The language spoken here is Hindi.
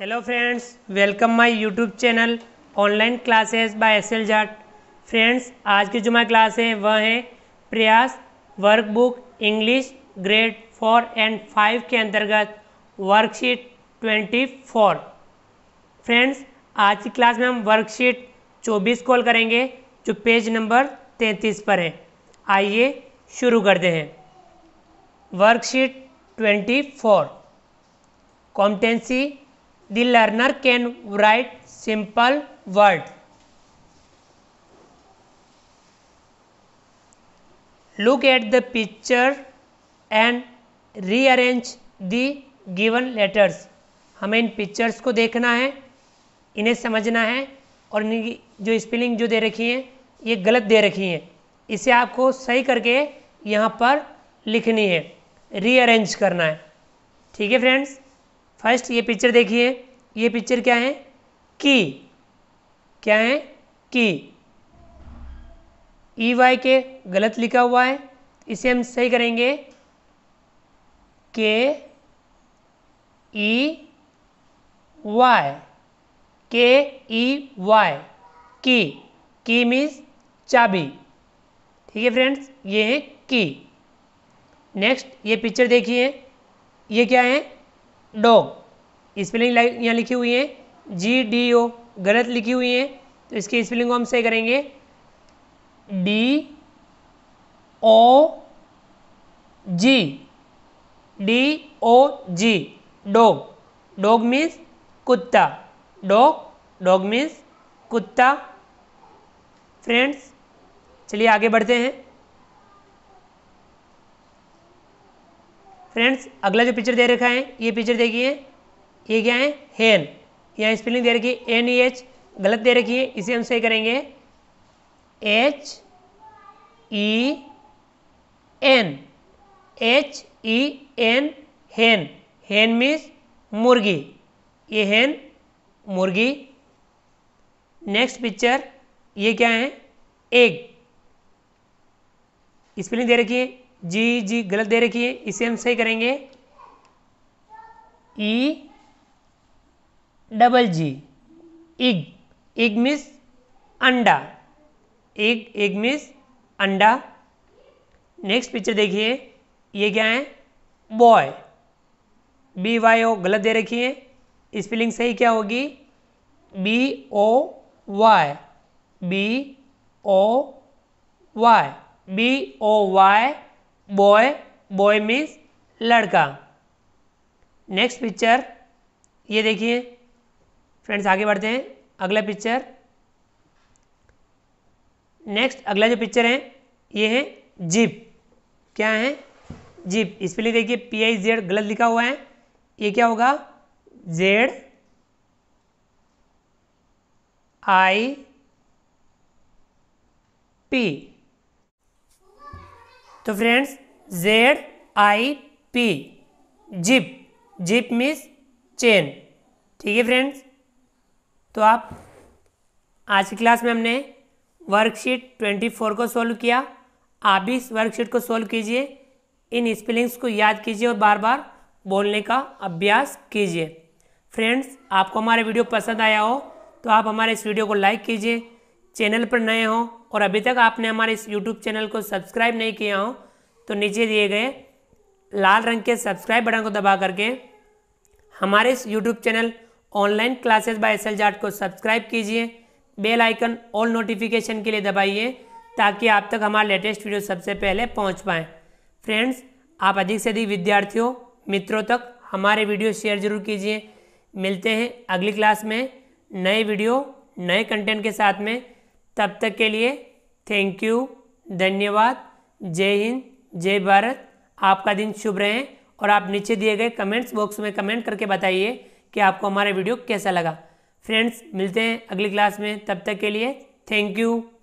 hello friends welcome my YouTube channel online classes by S L Jat friends आज की जो हमारी क्लास है वह है Prayas workbook English grade four and five के अंतर्गत वर्कशीट ट्वेंटी फोर फ्रेंड्स आज की क्लास में हम वर्कशीट चौबीस कॉल करेंगे जो पेज नंबर तैंतीस पर है आइए शुरू करते हैं worksheet twenty four competency the learner can write simple word look at the picture and rearrange the given letters हमें इन पिक्चर्स को देखना है इन्हें समझना है और इनकी जो स्पेलिंग जो दे रखी है ये गलत दे रखी है इसे आपको सही करके यहाँ पर लिखनी है रीअरेंज करना है ठीक है फ्रेंड्स फर्स्ट ये पिक्चर देखिए ये पिक्चर क्या है की क्या है की ई वाई के गलत लिखा हुआ है इसे हम सही करेंगे के ई वाई के ई वाई की की मीन्स चाबी ठीक है फ्रेंड्स ये है की नेक्स्ट ये पिक्चर देखिए ये क्या है डॉग स्पेलिंग यहाँ लिखी हुई है जी डी ओ गलत लिखी हुई है तो इसकी स्पेलिंग को हम सही करेंगे D O G D O G dog dog means कुत्ता डॉग डॉग मीन्स कुत्ता फ्रेंड्स चलिए आगे बढ़ते हैं फ्रेंड्स अगला जो पिक्चर दे रखा है ये पिक्चर देखिए ये क्या है हेन यहाँ स्पेलिंग दे रखी है एन ई एच गलत दे रखी है इसे हम सही करेंगे H E N H E N hen hen means मुर्गी ये हेन मुर्गी नेक्स्ट पिक्चर ये क्या है एग स्पेलिंग दे रखी है जी जी e गलत दे रखी है इसे हम सही करेंगे E e double G egg egg means अंडा इग इग मिस अंडा नेक्स्ट पिक्चर देखिए ये क्या है बॉय बी वाई ओ गलत दे रखी है स्पेलिंग सही क्या होगी B O Y B O Y B O Y boy boy means लड़का नेक्स्ट पिक्चर ये देखिए फ्रेंड्स आगे बढ़ते हैं अगला पिक्चर नेक्स्ट अगला जो पिक्चर है ये है जीप क्या है जीप इस पर देखिए पी आई जेड गलत लिखा हुआ है ये क्या होगा जेड आई पी तो friends Z I P zip zip means chain ठीक है फ्रेंड्स तो आप आज की क्लास में हमने वर्कशीट ट्वेंटी फोर को सोल्व किया आप भी इस वर्कशीट को सोल्व कीजिए इन स्पेलिंग्स को याद कीजिए और बार बार बोलने का अभ्यास कीजिए फ्रेंड्स आपको हमारा वीडियो पसंद आया हो तो आप हमारे इस वीडियो को लाइक कीजिए चैनल पर नए हो और अभी तक आपने हमारे इस यूट्यूब चैनल को सब्सक्राइब नहीं किया हो तो नीचे दिए गए लाल रंग के सब्सक्राइब बटन को दबा करके हमारे इस YouTube channel online classes by S को सब्सक्राइब कीजिए बेल आइकन ऑल नोटिफिकेशन के लिए दबाइए ताकि आप तक हमारा लेटेस्ट वीडियो सबसे पहले पहुंच पाएँ फ्रेंड्स आप अधिक से अधिक विद्यार्थियों मित्रों तक हमारे वीडियो शेयर जरूर कीजिए मिलते हैं अगली क्लास में नए वीडियो नए कंटेंट के साथ में तब तक के लिए थैंक यू धन्यवाद जय हिंद जय भारत आपका दिन शुभ रहे और आप नीचे दिए गए कमेंट्स बॉक्स में कमेंट करके बताइए कि आपको हमारा वीडियो कैसा लगा फ्रेंड्स मिलते हैं अगली क्लास में तब तक के लिए थैंक यू